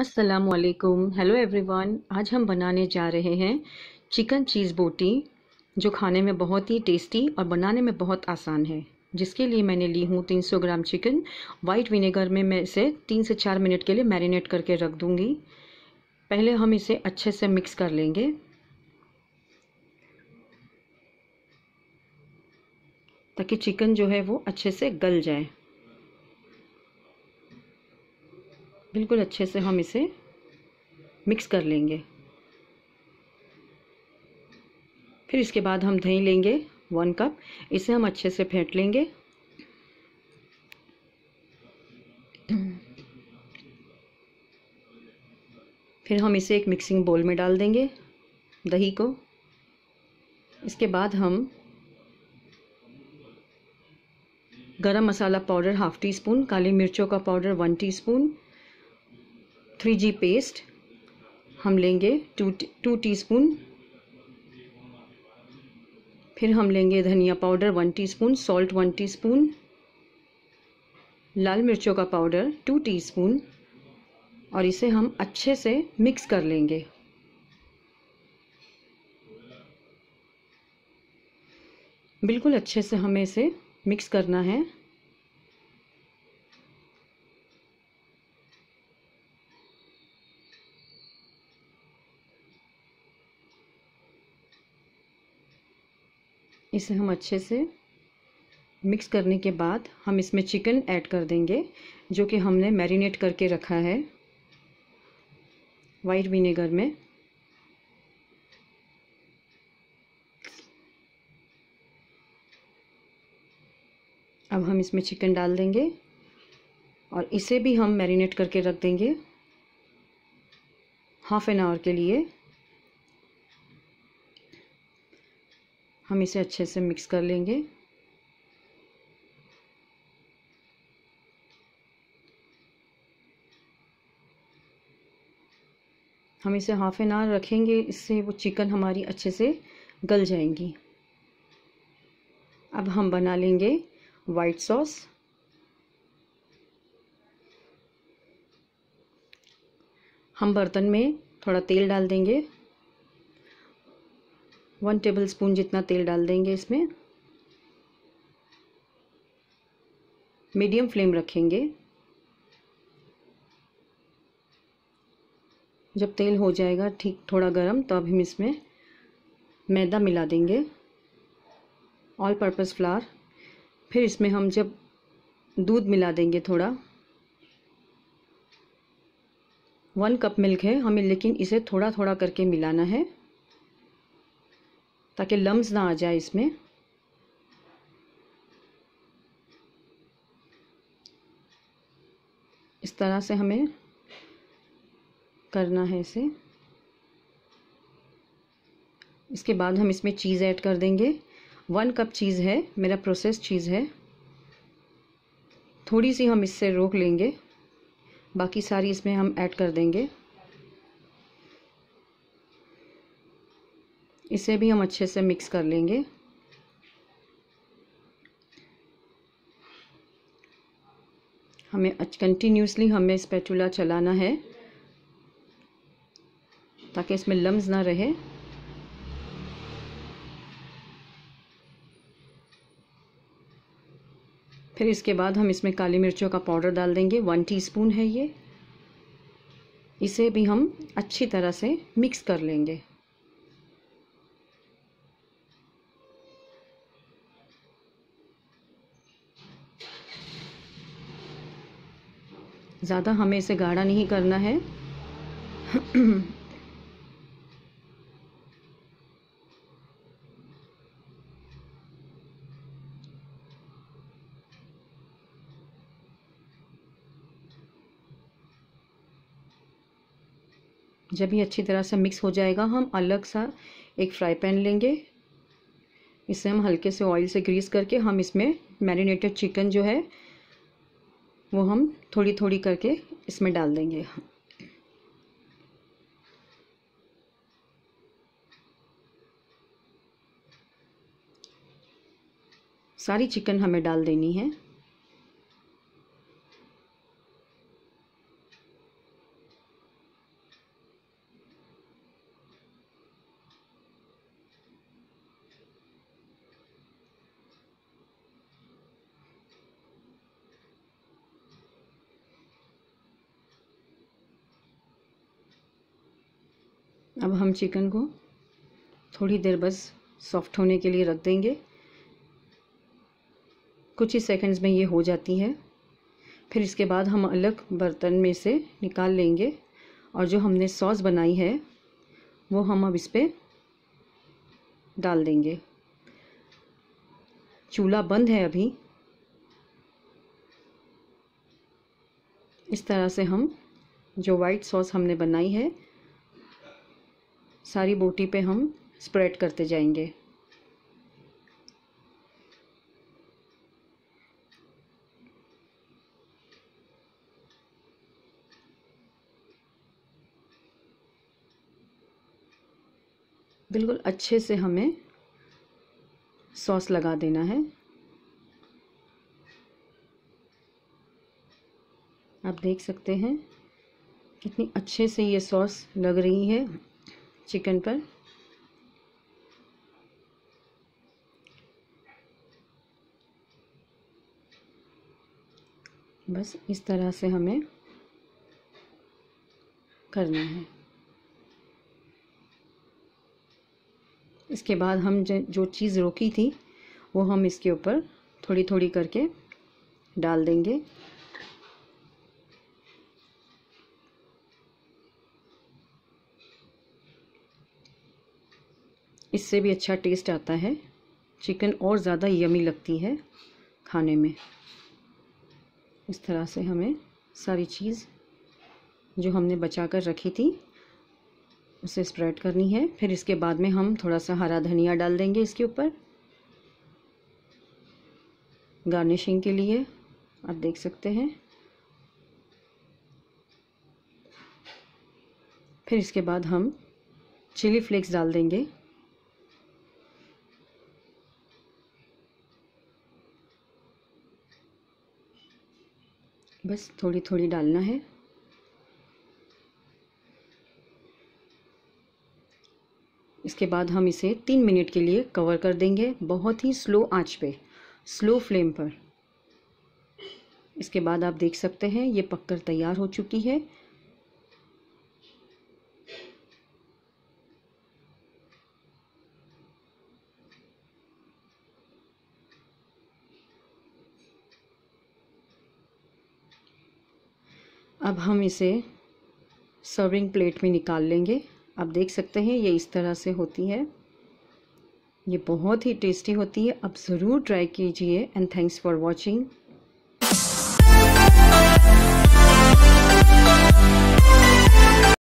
असलकुम hello everyone आज हम बनाने जा रहे हैं चिकन चीज़ बोटी जो खाने में बहुत ही टेस्टी और बनाने में बहुत आसान है जिसके लिए मैंने ली हूँ 300 ग्राम चिकन वाइट विनेगर में मैं इसे तीन से चार मिनट के लिए मैरिनेट करके रख दूँगी पहले हम इसे अच्छे से मिक्स कर लेंगे ताकि चिकन जो है वो अच्छे से गल जाए बिल्कुल अच्छे से हम इसे मिक्स कर लेंगे फिर इसके बाद हम दही लेंगे वन कप इसे हम अच्छे से फेंट लेंगे फिर हम इसे एक मिक्सिंग बोल में डाल देंगे दही को इसके बाद हम garam masala powder half teaspoon काली मिर्चों का powder one teaspoon three G paste हम लेंगे टू टू टीस्पून फिर हम लेंगे धनिया powder one teaspoon salt one teaspoon लाल मिर्चों का पाउडर टू टीस्पून और इसे हम अच्छे से मिक्स कर लेंगे बिल्कुल अच्छे से हमें इसे मिक्स करना है इसे हम अच्छे से मिक्स करने के बाद हम इसमें चिकन ऐड कर देंगे जो कि हमने मैरिनेट करके रखा है वाइट विनेगर में अब हम इसमें चिकन डाल देंगे और इसे भी हम मैरिनेट करके रख देंगे हाफ एन आवर के लिए हम इसे अच्छे से मिक्स कर लेंगे हम इसे हाफ एन आवर रखेंगे इससे वो चिकन हमारी अच्छे से गल जाएंगी अब हम बना लेंगे वाइट सॉस हम बर्तन में थोड़ा तेल डाल देंगे वन टेबल स्पून जितना तेल डाल देंगे इसमें मीडियम फ्लेम रखेंगे जब तेल हो जाएगा ठीक थोड़ा गर्म तो अब हम इसमें मैदा मिला देंगे ऑल पर्पज़ फ्लार फिर इसमें हम जब दूध मिला देंगे थोड़ा वन कप मिल्क है हमें लेकिन इसे थोड़ा थोड़ा करके मिलाना है ताकि लम्स ना आ जाए इसमें इस तरह से हमें करना है इसे इसके बाद हम इसमें चीज़ ऐड कर देंगे वन कप चीज़ है मेरा प्रोसेस चीज़ है थोड़ी सी हम इससे रोक लेंगे बाकी सारी इसमें हम ऐड कर देंगे इसे भी हम अच्छे से मिक्स कर लेंगे हमें कंटिन्यूसली हमें स्पैचुला चलाना है ताकि इसमें लम्स ना रहे फिर इसके बाद हम इसमें काली मिर्चों का पाउडर डाल देंगे वन टीस्पून है ये इसे भी हम अच्छी तरह से मिक्स कर लेंगे ज़्यादा हमें इसे गाढ़ा नहीं करना है जब ये अच्छी तरह से मिक्स हो जाएगा हम अलग सा एक फ्राई पैन लेंगे इसे हम हल्के से ऑयल से ग्रीस करके हम इसमें मैरिनेटेड चिकन जो है वो हम थोड़ी थोड़ी करके इसमें डाल देंगे सारी चिकन हमें डाल देनी है अब हम चिकन को थोड़ी देर बस सॉफ्ट होने के लिए रख देंगे कुछ ही सेकंड्स में ये हो जाती है फिर इसके बाद हम अलग बर्तन में से निकाल लेंगे और जो हमने सॉस बनाई है वो हम अब इस पर डाल देंगे चूल्हा बंद है अभी इस तरह से हम जो वाइट सॉस हमने बनाई है सारी बोटी पे हम स्प्रेड करते जाएंगे बिल्कुल अच्छे से हमें सॉस लगा देना है आप देख सकते हैं कितनी अच्छे से ये सॉस लग रही है चिकन पर बस इस तरह से हमें करना है इसके बाद हम जो चीज़ रोकी थी वो हम इसके ऊपर थोड़ी थोड़ी करके डाल देंगे इससे भी अच्छा टेस्ट आता है चिकन और ज़्यादा यमी लगती है खाने में इस तरह से हमें सारी चीज़ जो हमने बचा कर रखी थी उसे स्प्रेड करनी है फिर इसके बाद में हम थोड़ा सा हरा धनिया डाल देंगे इसके ऊपर गार्निशिंग के लिए आप देख सकते हैं फिर इसके बाद हम चिली फ्लेक्स डाल देंगे बस थोड़ी थोड़ी डालना है इसके बाद हम इसे तीन मिनट के लिए कवर कर देंगे बहुत ही स्लो आंच पे स्लो फ्लेम पर इसके बाद आप देख सकते हैं ये पककर तैयार हो चुकी है अब हम इसे सर्विंग प्लेट में निकाल लेंगे आप देख सकते हैं ये इस तरह से होती है ये बहुत ही टेस्टी होती है आप ज़रूर ट्राई कीजिए एंड थैंक्स फॉर वॉचिंग